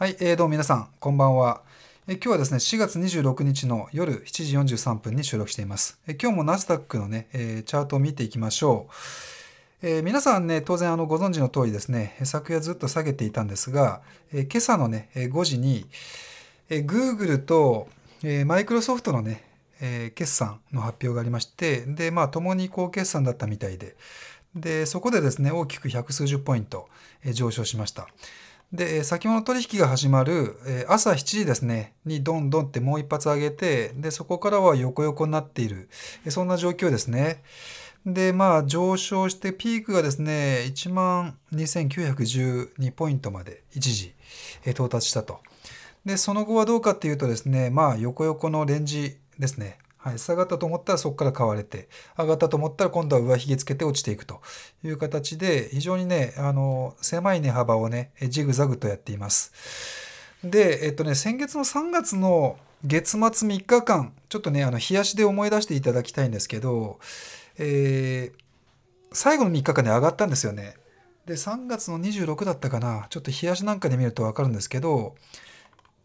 はい、えー、どうも皆さん、こんばんは。え今日はですね、4月26日の夜7時43分に収録しています。え今日もナスダックのね、えー、チャートを見ていきましょう。えー、皆さんね、当然あのご存知の通りですね、昨夜ずっと下げていたんですが、え今朝のね、5時に、え Google と、え Microsoft のね、え決算の発表がありまして、で、まあ、共に高決算だったみたいで、で、そこでですね、大きく百数十ポイント、え上昇しました。で、先物取引が始まる、え朝7時ですね、にどんどんってもう一発上げて、で、そこからは横横になっている、えそんな状況ですね。で、まあ、上昇してピークがですね、1万2912ポイントまで一時、え到達したと。で、その後はどうかっていうとですね、まあ、横横のレンジですね。はい、下がったと思ったらそこから買われて、上がったと思ったら今度は上髭つけて落ちていくという形で、非常にね、あの、狭い値幅をね、ジグザグとやっています。で、えっとね、先月の3月の月末3日間、ちょっとね、あの、冷やしで思い出していただきたいんですけど、えー、最後の3日間で、上がったんですよね。で、3月の26だったかな、ちょっと冷やしなんかで見るとわかるんですけど、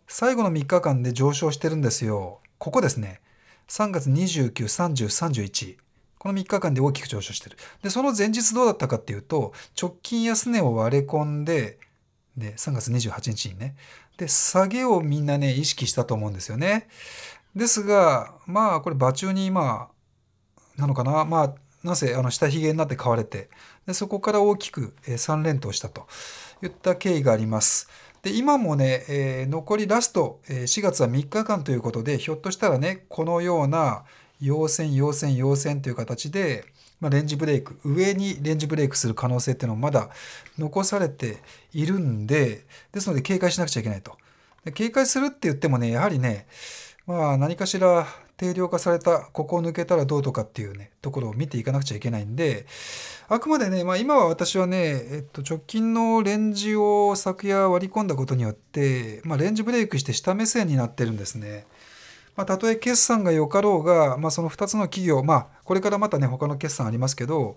最後の3日間で上昇してるんですよ。ここですね。3月29、30、31。この3日間で大きく上昇してる。で、その前日どうだったかっていうと、直近安値を割れ込んで、で、3月28日にね。で、下げをみんなね、意識したと思うんですよね。ですが、まあ、これ、場中に今、なのかな。まあ、なぜ、あの、下髭になって買われて、で、そこから大きく3連投したといった経緯があります。で今もね、えー、残りラスト、えー、4月は3日間ということでひょっとしたらねこのような陽線陽線陽線という形で、まあ、レンジブレイク上にレンジブレイクする可能性っていうのもまだ残されているんでですので警戒しなくちゃいけないと。警戒するって言ってもねやはりねまあ何かしら定量化されたここを抜けたらどうとかっていうねところを見ていかなくちゃいけないんであくまでね、まあ、今は私はね、えっと、直近のレンジを昨夜割り込んだことによって、まあ、レンジブレイクして下目線になってるんですね。まあ、たとえ決算がよかろうが、まあ、その2つの企業、まあ、これからまたね、他の決算ありますけど、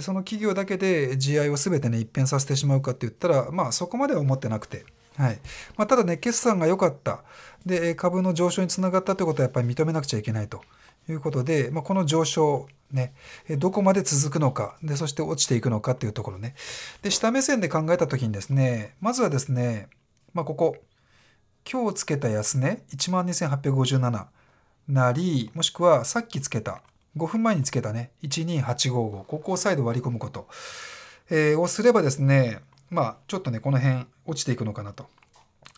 その企業だけで GI を全てね、一変させてしまうかって言ったら、まあ、そこまでは思ってなくて。はいまあ、ただね、決算が良かった。で、株の上昇につながったということはやっぱり認めなくちゃいけないということで、まあ、この上昇、ね、どこまで続くのか、で、そして落ちていくのかっていうところね。で、下目線で考えた時にですね、まずはですね、まあ、ここ、今日つけた安値、12,857なり、もしくはさっきつけた、5分前につけたね、12855、ここを再度割り込むこと、えー、をすればですね、まあちょっとねこの辺落ちていくのかなと。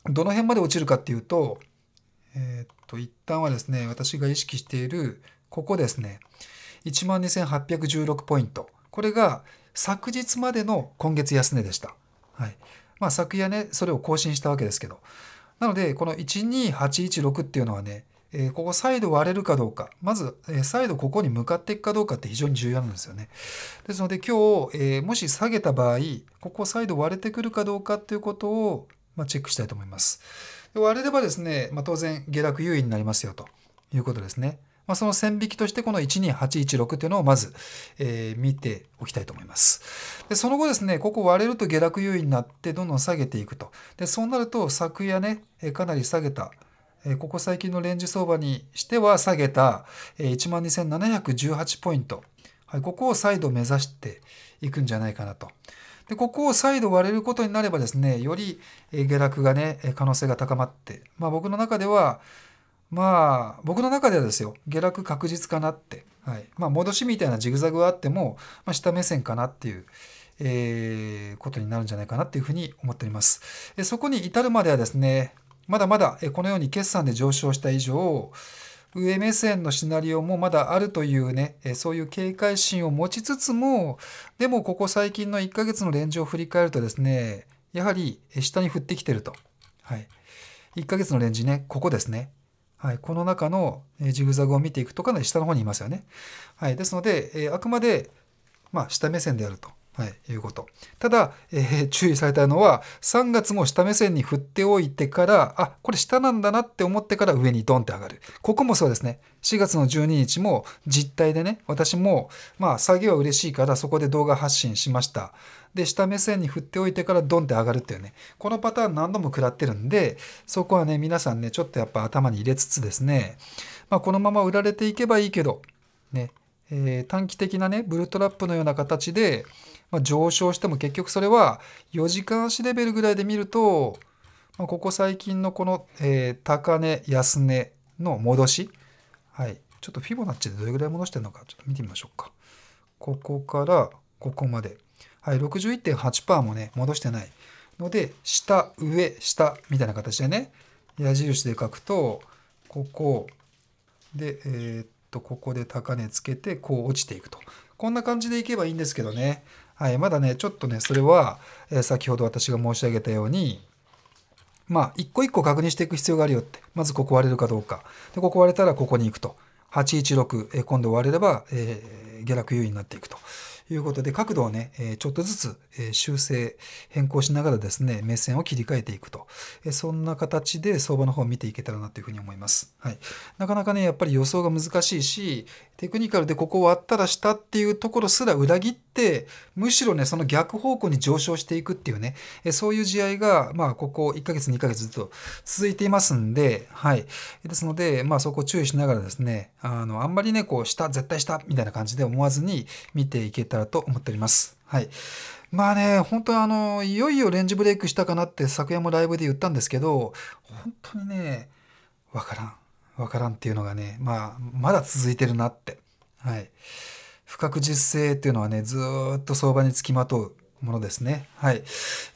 どの辺まで落ちるかっていうと、えー、っと一旦はですね私が意識しているここですね12,816ポイントこれが昨日までの今月安値でした。はいまあ、昨夜ねそれを更新したわけですけどなのでこの12816っていうのはねえここ再度割れるかどうか、まず、え再度ここに向かっていくかどうかって非常に重要なんですよね。ですので今日、えもし下げた場合、ここ再度割れてくるかどうかっていうことを、まチェックしたいと思います。で割れればですね、まあ、当然下落優位になりますよということですね。まあ、その線引きとしてこの12816というのをまず、え見ておきたいと思います。でその後ですね、ここ割れると下落優位になってどんどん下げていくと。でそうなると昨夜ね、かなり下げたここ最近のレンジ相場にしては下げた12,718ポイント、はい、ここを再度目指していくんじゃないかなと。で、ここを再度割れることになればですね、より下落がね、可能性が高まって、まあ僕の中では、まあ僕の中ではですよ、下落確実かなって、はい、まあ戻しみたいなジグザグはあっても、まあ、下目線かなっていう。えー、ことになるんじゃないかなっていうふうに思っております。えそこに至るまではですね、まだまだこのように決算で上昇した以上、上目線のシナリオもまだあるというね、そういう警戒心を持ちつつも、でもここ最近の1ヶ月のレンジを振り返るとですね、やはり下に降ってきてると。はい。1ヶ月のレンジね、ここですね。はい、この中のジグザグを見ていくとかなり下の方にいますよね。はい、ですので、えあくまで、まあ、下目線であると。はい、いうこと。ただ、えー、注意されたのは、3月も下目線に振っておいてから、あ、これ下なんだなって思ってから上にドンって上がる。ここもそうですね。4月の12日も実態でね、私も、まあ、下げは嬉しいからそこで動画発信しました。で、下目線に振っておいてからドンって上がるっていうね、このパターン何度も食らってるんで、そこはね、皆さんね、ちょっとやっぱ頭に入れつつですね、まあ、このまま売られていけばいいけど、ね、えー、短期的なねブルートラップのような形で、まあ、上昇しても結局それは4時間足レベルぐらいで見ると、まあ、ここ最近のこの、えー、高値安値の戻し、はい、ちょっとフィボナッチでどれぐらい戻してるのかちょっと見てみましょうかここからここまで、はい、61.8%もね戻してないので下上下みたいな形でね矢印で書くとここでえー、っとここで高値つけてこう落ちていくとこんな感じでいけばいいんですけどね、はい、まだねちょっとねそれは、え先ほど私が申し上げたようにまあ一個一個確認していく必要があるよってまずここ割れるかどうかでここ割れたらここに行くと816、え今度割れれば、え下落優位になっていくということで、角度をね、えちょっとずつ、え修正、変更しながらですね、目線を切り替えていくと、えそんな形で相場の方を見ていけたらなというふうに思います。はい。なかなかね、やっぱり予想が難しいし、テクニカルでここ割ったらしたっていうところすら裏切ってむしろねその逆方向に上昇していくっていうねそういう試合がまあここ1ヶ月2ヶ月ずっと続いていますんではいですのでまあそこ注意しながらですねあのあんまりねこう下絶対下みたいな感じで思わずに見ていけたらと思っておりますはいまあね、本当あの、いよいよレンジブレイクしたかなって昨夜もライブで言ったんですけど、本当にね、わからん。分からんっていうのがね、まあ、まだ続いてるなって。はい。不確実性っていうのはね、ずっと相場につきまとうものですね。はい。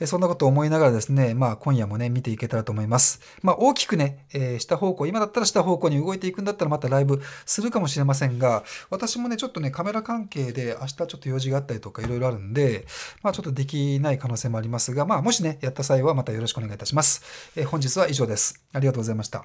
えそんなことを思いながらですね、まあ今夜もね、見ていけたらと思います。まあ大きくね、えー、下方向、今だったら下方向に動いていくんだったらまたライブするかもしれませんが、私もね、ちょっとね、カメラ関係で明日ちょっと用事があったりとかいろいろあるんで、まあちょっとできない可能性もありますが、まあもしね、やった際はまたよろしくお願いいたします。えー、本日は以上です。ありがとうございました。